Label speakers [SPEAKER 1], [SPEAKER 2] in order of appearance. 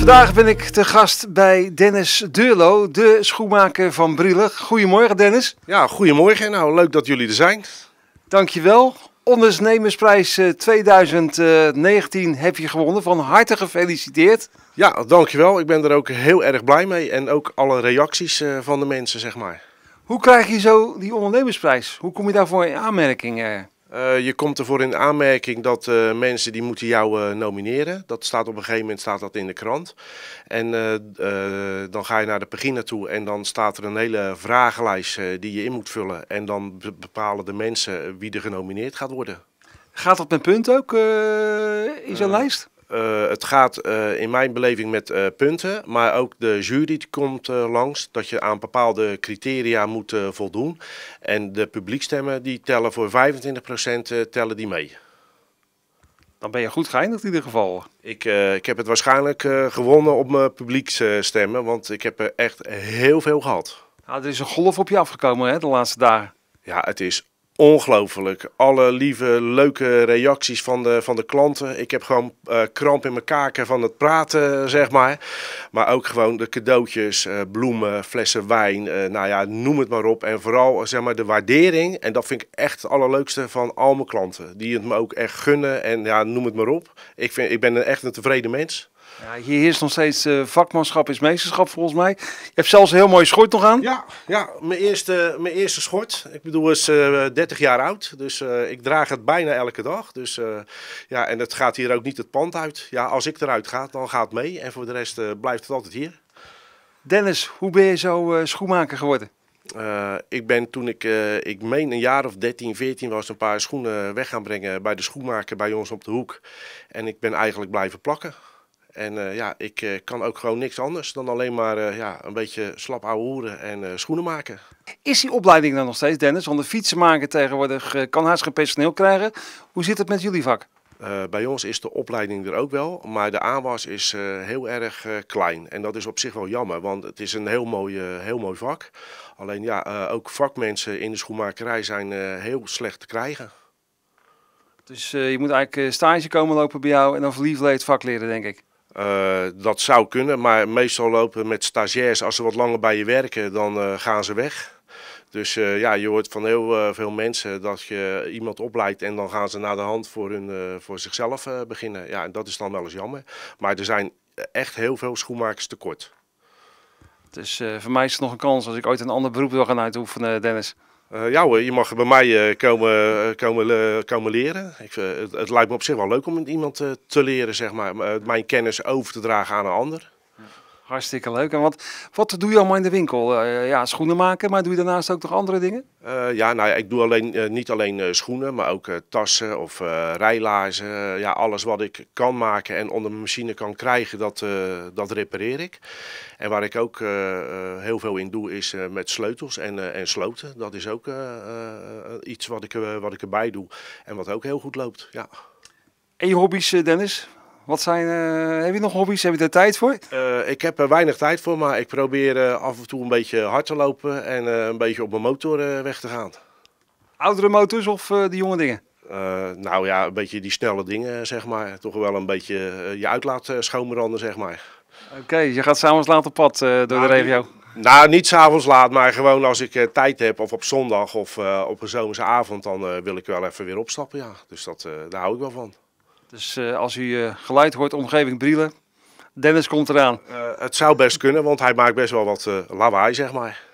[SPEAKER 1] Vandaag ben ik te gast bij Dennis Deurlo, de schoenmaker van Brille. Goedemorgen Dennis. Ja, goedemorgen. Nou, leuk dat jullie er zijn. Dankjewel.
[SPEAKER 2] Ondernemersprijs 2019 eh, eh, heb je gewonnen. Van harte gefeliciteerd. Ja, dankjewel. Ik ben er ook heel erg blij mee. En ook alle reacties eh, van de mensen, zeg maar. Hoe krijg je zo die ondernemersprijs? Hoe kom je daarvoor in aanmerking? Eh, je komt ervoor in aanmerking dat eh, mensen die moeten jou uh, nomineren. Dat staat op een gegeven moment staat dat in de krant. En dan ga je naar de pagina toe en dan staat er een hele vragenlijst die je in moet vullen. En dan bepalen de mensen wie er genomineerd gaat worden. Gaat dat met punt ook in zo'n lijst? Eh, het gaat eh, in mijn beleving met eh, punten, maar ook de jury komt langs dat je aan bepaalde criteria moet voldoen. En de publiekstemmen die tellen voor 25% tellen die mee. Dan ben je goed geëindigd in ieder geval. Ik, ik heb het waarschijnlijk gewonnen op mijn publiekstemmen, want ik heb er echt heel veel gehad. Nou, er is een golf op je afgekomen hè, de laatste dagen. Ja, het is Ongelooflijk. Alle lieve, leuke reacties van de, van de klanten. Ik heb gewoon eh, kramp in mijn kaken van het praten, zeg maar. Maar ook gewoon de cadeautjes, eh, bloemen, flessen wijn, eh, nou ja, noem het maar op. En vooral zeg maar, de waardering. En dat vind ik echt het allerleukste van al mijn klanten. Die het me ook echt gunnen en ja, noem het maar op. Ik, vind, ik ben echt een tevreden mens. Ja, hier is nog steeds eh, vakmanschap is meesterschap volgens mij. Je hebt zelfs een heel mooie schort nog aan. Ja, ja mijn, eerste, mijn eerste schort. Ik bedoel, is uh, eh, 30 jaar oud. Dus eh, ik draag het bijna elke dag. Dus, ja, en het gaat hier ook niet het pand uit. Ja, als ik eruit ga, dan gaat het mee. En voor de rest blijft het altijd hier. Dennis, hoe ben je zo schoenmaker geworden? ik ben toen ik, ik meen een jaar of 13, 14 was, een paar schoenen weg gaan brengen bij de schoenmaker bij ons op de hoek. En ik ben eigenlijk blijven plakken. En eh, ja, ik eh, kan ook gewoon niks anders dan alleen maar eh, ja, een beetje slap hoeren en schoenen maken.
[SPEAKER 1] Is die opleiding dan nog steeds, Dennis? Want de fietsenmaker tegenwoordig kan haast geen personeel krijgen.
[SPEAKER 2] Hoe zit het met jullie vak? bij ons is de opleiding er ook wel, maar de aanwas is heel erg klein. En dat is op zich wel jammer, want het is een heel mooi, heel mooi vak. Alleen ja, ook vakmensen in de schoenmakerij zijn heel slecht te krijgen. Dus je moet eigenlijk stage komen lopen bij jou en dan verliefd vak leren, denk ik. Eh, dat zou kunnen, maar meestal lopen met stagiairs, als ze wat langer bij je werken, dan eh, gaan ze weg. Dus eh, ja, je hoort van heel veel mensen dat je iemand opleidt en dan gaan ze naar de hand voor, hun, voor zichzelf beginnen. Ja, en dat is dan wel eens jammer. Maar er zijn echt heel veel schoenmakers tekort. Dus voor mij is het nog een kans als ik ooit een ander beroep wil gaan uitoefenen, Dennis. Uh, ja hoor, je mag bij mij eh, komen, eh, komen, komen leren. Ik, het, het, lijkt me op zich wel leuk om iemand te leren, zeg maar, mijn kennis over te dragen aan een ander. Hartstikke leuk. En wat, wat doe je allemaal in de winkel? Eh, ja, schoenen maken, maar doe je daarnaast ook nog andere dingen? Eh, ja, nou ja, ik doe alleen, eh, niet alleen schoenen, maar ook tassen of rijlaarzen. ja, alles wat ik kan maken en onder mijn machine kan krijgen, dat, dat repareer ik. En waar ik ook heel veel in doe, is met sleutels en, en sloten. Dat is ook iets wat ik, wat ik erbij doe en wat ook heel goed loopt, ja. En je hobby's, Dennis? Wat zijn, eh, heb je nog hobby's? Heb je daar tijd voor? Eh, ik heb er weinig tijd voor, maar ik probeer eh, af en toe een beetje hard te lopen en een beetje op mijn motor weg te gaan. Oudere motors of die jonge dingen? nou ja, een beetje die snelle dingen, zeg maar. Toch wel een beetje je uitlaat schoonbranden, zeg maar. Oké, je gaat s'avonds laat op pad door de nou, regio? Niet, nou, niet s'avonds laat, maar gewoon als ik tijd heb of op zondag of op een zomerse avond, dan wil ik wel even weer opstappen, ja. Dus dat, daar hou ik wel van. Dus eh, als u eh, geluid hoort, omgeving Brielen, Dennis komt eraan. Eh, het zou best kunnen, want hij maakt best wel wat lawaai, zeg maar.